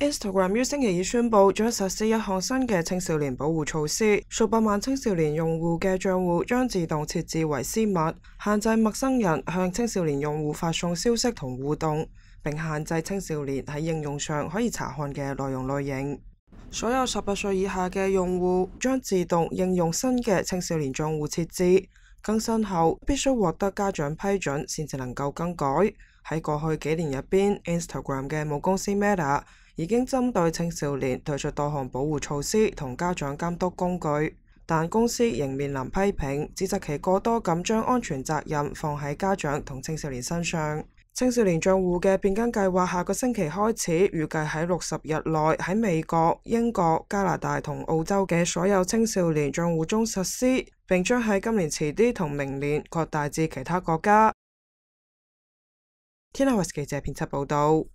Instagram 于星期二宣布将实施一项新嘅青少年保护措施，数百万青少年用户嘅账户将自动设置为私密，限制陌生人向青少年用户发送消息同互动，并限制青少年喺应用上可以查看嘅内容类型。所有十八岁以下嘅用户将自动应用新嘅青少年账户设置更新后必须获得家长批准先至能够更改。喺过去几年入边 i n s t a g r a m 嘅母公司 Meta。已经针对青少年推出多项保护措施同家长监督工具，但公司仍面临批评，指责其过多咁将安全责任放喺家长同青少年身上。青少年账户嘅变更计划下个星期开始，预计喺六十日内喺美国、英国、加拿大同澳洲嘅所有青少年账户中实施，并将喺今年迟啲同明年扩大至其他国家。天下卫视记者编辑报道。